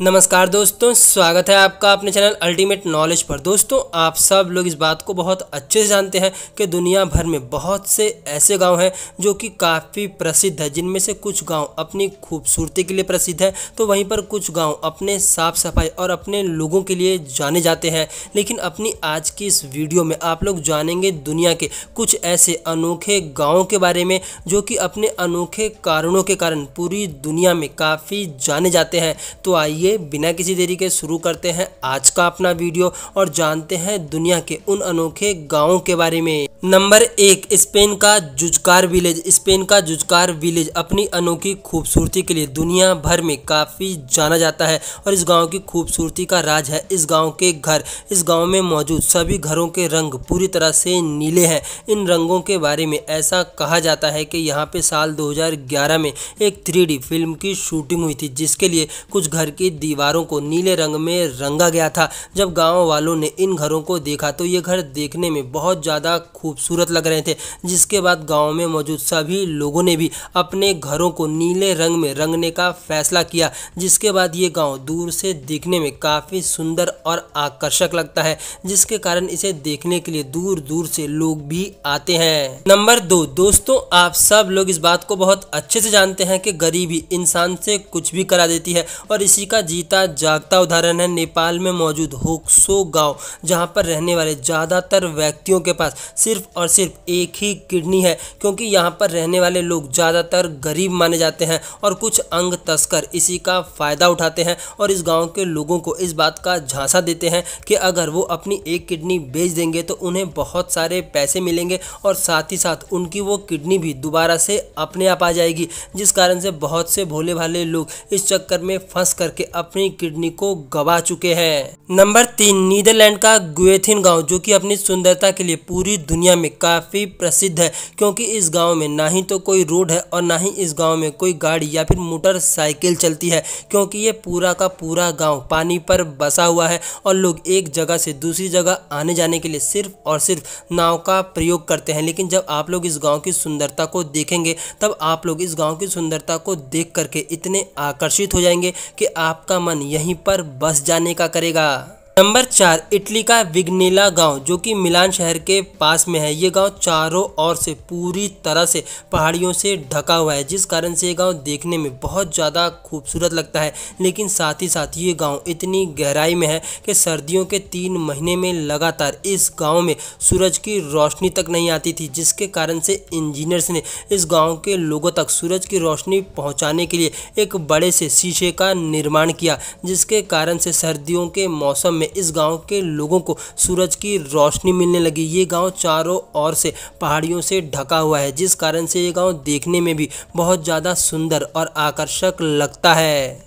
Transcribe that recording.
नमस्कार दोस्तों स्वागत है आपका अपने चैनल अल्टीमेट नॉलेज पर दोस्तों आप सब लोग इस बात को बहुत अच्छे से जानते हैं कि दुनिया भर में बहुत से ऐसे गांव हैं जो कि काफ़ी प्रसिद्ध है जिनमें से कुछ गांव अपनी खूबसूरती के लिए प्रसिद्ध है तो वहीं पर कुछ गांव अपने साफ सफाई और अपने लोगों के लिए जाने जाते हैं लेकिन अपनी आज की इस वीडियो में आप लोग जानेंगे दुनिया के कुछ ऐसे अनोखे गाँव के बारे में जो कि अपने अनोखे कारणों के कारण पूरी दुनिया में काफ़ी जाने जाते हैं तो आइए चलिए बिना किसी देरी के शुरू करते हैं आज का अपना वीडियो और जानते हैं दुनिया के उन अनोखे गाँव के बारे में नंबर एक स्पेन का जुजकार विलेज स्पेन का जुजकार विलेज अपनी अनोखी खूबसूरती के लिए दुनिया भर में काफ़ी जाना जाता है और इस गांव की खूबसूरती का राज है इस गांव के घर इस गांव में मौजूद सभी घरों के रंग पूरी तरह से नीले हैं इन रंगों के बारे में ऐसा कहा जाता है कि यहां पे साल 2011 में एक थ्री फिल्म की शूटिंग हुई थी जिसके लिए कुछ घर की दीवारों को नीले रंग में रंगा गया था जब गाँव वालों ने इन घरों को देखा तो ये घर देखने में बहुत ज़्यादा खूब खूबसूरत लग रहे थे जिसके बाद गांव में मौजूद सभी लोगों ने भी अपने घरों को नीले रंग में रंगने का फैसला किया जिसके बाद ये गांव दूर से देखने में काफ़ी सुंदर और आकर्षक लगता है जिसके कारण इसे देखने के लिए दूर दूर से लोग भी आते हैं नंबर दो दोस्तों आप सब लोग इस बात को बहुत अच्छे से जानते हैं कि गरीबी इंसान से कुछ भी करा देती है और इसी का जीता जागता उदाहरण है नेपाल में मौजूद होक्सो गांव जहां पर रहने वाले ज़्यादातर व्यक्तियों के पास सिर्फ सिर्फ और सिर्फ एक ही किडनी है क्योंकि यहाँ पर रहने वाले लोग ज़्यादातर गरीब माने जाते हैं और कुछ अंग तस्कर इसी का फ़ायदा उठाते हैं और इस गाँव के लोगों को इस बात का झांसा देते हैं कि अगर वो अपनी एक किडनी बेच देंगे तो उन्हें बहुत सारे पैसे मिलेंगे और साथ ही साथ उनकी वो किडनी भी दोबारा से अपने आप आ जाएगी जिस कारण से बहुत से भोले भाले लोग इस चक्कर में फंस करके अपनी किडनी को गवा चुके हैं नंबर तीन नीदरलैंड का गुएथिन गांव जो कि अपनी सुंदरता के लिए पूरी दुनिया दुनिया में काफ़ी प्रसिद्ध है क्योंकि इस गाँव में ना ही तो कोई रोड है और ना ही इस गाँव में कोई गाड़ी या फिर मोटरसाइकिल चलती है क्योंकि ये पूरा का पूरा गाँव पानी पर बसा हुआ है और लोग एक जगह से दूसरी जगह आने जाने के लिए सिर्फ और सिर्फ नाव का प्रयोग करते हैं लेकिन जब आप लोग इस गाँव की सुंदरता को देखेंगे तब आप लोग इस गाँव की सुंदरता को देख करके इतने आकर्षित हो जाएंगे कि आपका मन यहीं पर बस जाने का करेगा नंबर चार इटली का विग्नेला गांव जो कि मिलान शहर के पास में है ये गांव चारों ओर से पूरी तरह से पहाड़ियों से ढका हुआ है जिस कारण से ये गांव देखने में बहुत ज़्यादा खूबसूरत लगता है लेकिन साथ ही साथ ये गांव इतनी गहराई में है कि सर्दियों के तीन महीने में लगातार इस गांव में सूरज की रोशनी तक नहीं आती थी जिसके कारण से इंजीनियर्स ने इस गाँव के लोगों तक सूरज की रोशनी पहुँचाने के लिए एक बड़े से शीशे का निर्माण किया जिसके कारण से सर्दियों के मौसम में में इस गांव के लोगों को सूरज की रोशनी मिलने लगी ये गांव चारों ओर से पहाड़ियों से ढका हुआ है जिस कारण से ये गांव देखने में भी बहुत ज़्यादा सुंदर और आकर्षक लगता है